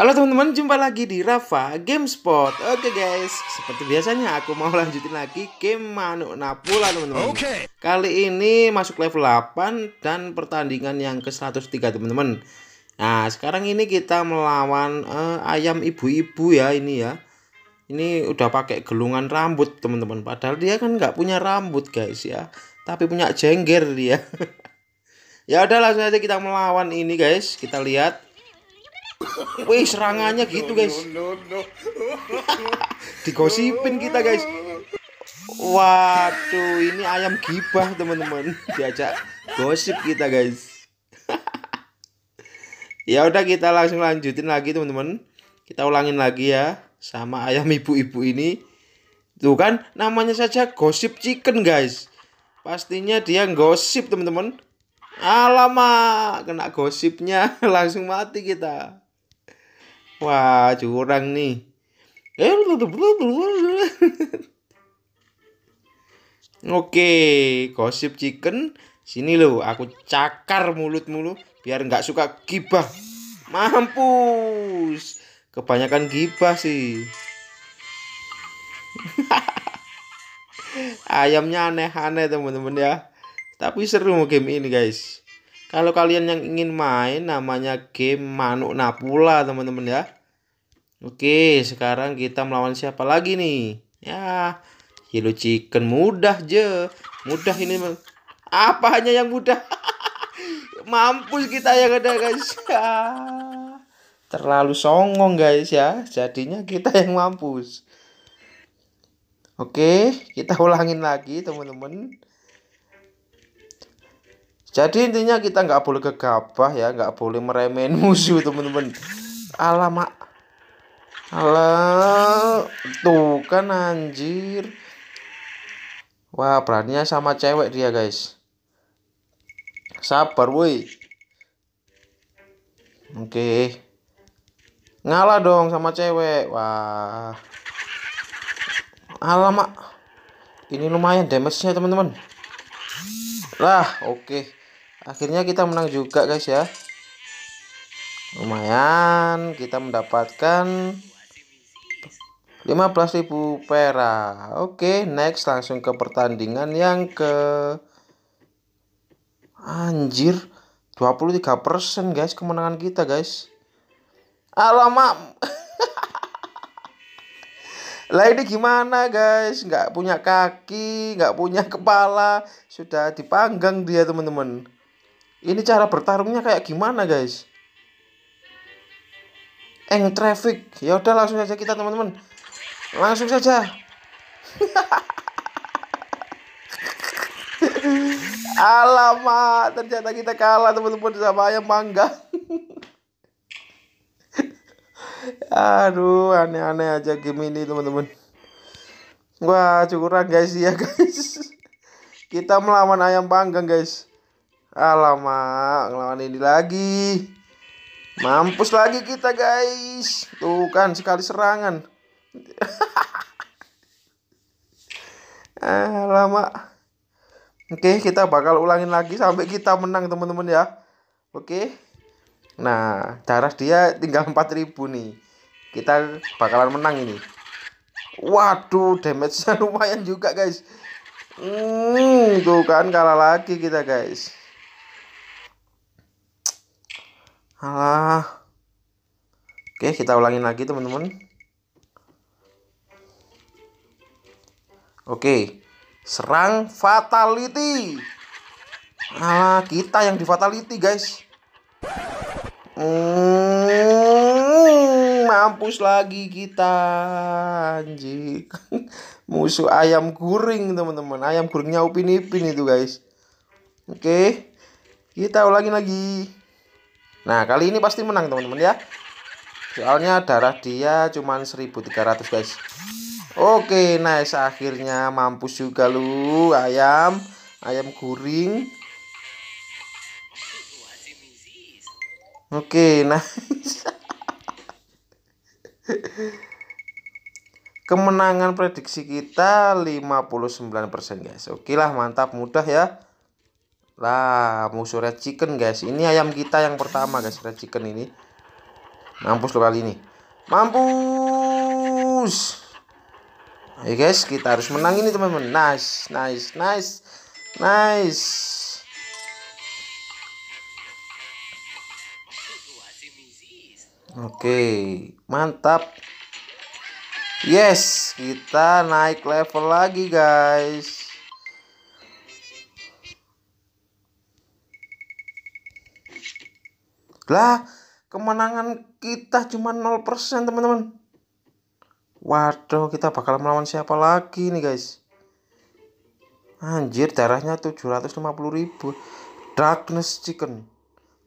Halo teman-teman, jumpa lagi di Rafa Gamespot. Oke guys, seperti biasanya aku mau lanjutin lagi game Manuk Napula teman-teman. Okay. Kali ini masuk level 8 dan pertandingan yang ke-103 teman-teman. Nah, sekarang ini kita melawan uh, ayam ibu-ibu ya ini ya. Ini udah pakai gelungan rambut teman-teman. Padahal dia kan nggak punya rambut guys ya, tapi punya jengger dia. ya udah langsung aja kita melawan ini guys. Kita lihat Wih serangannya gitu guys. Digosipin kita guys. Waduh ini ayam gibah teman-teman. Diajak gosip kita guys. ya udah kita langsung lanjutin lagi teman-teman. Kita ulangin lagi ya sama ayam ibu-ibu ini. Tuh kan namanya saja gosip chicken guys. Pastinya dia gosip teman-teman. Alamak kena gosipnya langsung mati kita. Wah, curang nih. Eh, Oke, gosip chicken. Sini lo, aku cakar mulut mulu biar nggak suka gibah. Mampus. Kebanyakan gibah sih. Ayamnya aneh-aneh teman-teman ya. Tapi seru game ini guys. Kalau kalian yang ingin main namanya game Manuk Napula teman-teman ya. Oke, sekarang kita melawan siapa lagi nih? Ya, Yellow Chicken mudah je. Mudah ini. Apa hanya yang mudah? Mampus kita yang ada guys. Ya. Terlalu songong guys ya. Jadinya kita yang mampus. Oke, kita ulangin lagi teman-teman. Jadi intinya kita nggak boleh gegabah ya, nggak boleh meremehin musuh teman-teman. Alamak. halo, tuh kan anjir. Wah, beraninya sama cewek dia, guys. Sabar, woi. Oke. Ngalah dong sama cewek. Wah. Alamak. Ini lumayan damage-nya, teman-teman. Lah, oke. Okay akhirnya kita menang juga guys ya lumayan kita mendapatkan 15.000 pera. oke next langsung ke pertandingan yang ke anjir 23% guys kemenangan kita guys alamak lah ini gimana guys nggak punya kaki nggak punya kepala sudah dipanggang dia teman-teman ini cara bertarungnya kayak gimana guys? Eng traffic. Ya udah langsung saja kita teman-teman. Langsung saja. alamat ternyata kita kalah teman-teman sama ayam mangga. Aduh, aneh-aneh aja game ini teman-teman. Wah, curang guys ya guys. Kita melawan ayam panggang guys. Alamak, ngelawan ini lagi. Mampus lagi kita, guys. Tuh kan sekali serangan. Alamak. Oke, kita bakal ulangin lagi sampai kita menang, teman-teman ya. Oke. Nah, darah dia tinggal 4000 nih. Kita bakalan menang ini. Waduh, damage-nya lumayan juga, guys. Hmm, tuh kan kalah lagi kita, guys. Alah. Oke, kita ulangin lagi teman-teman. Oke. Serang fatality. Alah, kita yang di fatality, guys. Hmm, mampus lagi kita anjing. Musuh ayam guring, teman-teman. Ayam guringnya Upin Ipin itu, guys. Oke. Kita ulangin lagi. Nah, kali ini pasti menang teman-teman ya. Soalnya darah dia cuma 1300 guys. Oke, nice. Akhirnya mampus juga lu ayam. Ayam guring. Oke, nice. Kemenangan prediksi kita 59% guys. Oke lah, mantap mudah ya lah musuh red chicken guys ini ayam kita yang pertama guys red chicken ini mampus lo kali ini mampus Oke guys kita harus menang ini teman-teman nice nice nice nice Oke mantap Yes kita naik level lagi guys Lah, kemenangan kita cuma 0% teman-teman. Waduh, kita bakal melawan siapa lagi nih guys? Anjir, darahnya 750 ribu. Darkness Chicken.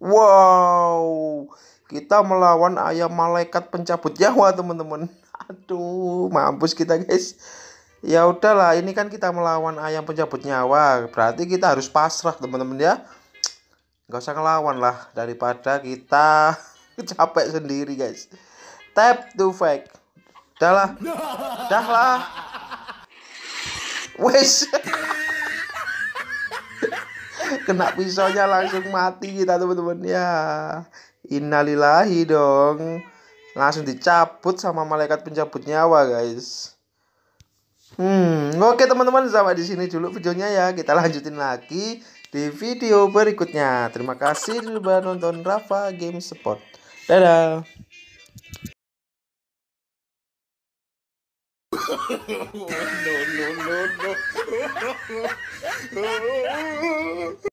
Wow, kita melawan ayam malaikat pencabut nyawa teman-teman. Aduh, mampus kita guys. Ya udahlah, ini kan kita melawan ayam pencabut nyawa. Berarti kita harus pasrah teman-teman ya nggak usah ngelawan lah daripada kita capek sendiri guys tap to fake dah lah dah lah wes kena pisaunya langsung mati kita teman-teman ya innalillahi dong langsung dicabut sama malaikat pencabut nyawa guys hmm oke teman-teman sampai di sini dulu videonya ya kita lanjutin lagi di video berikutnya. Terima kasih sudah nonton Rafa Game Sport. Dadah. no, no, no, no.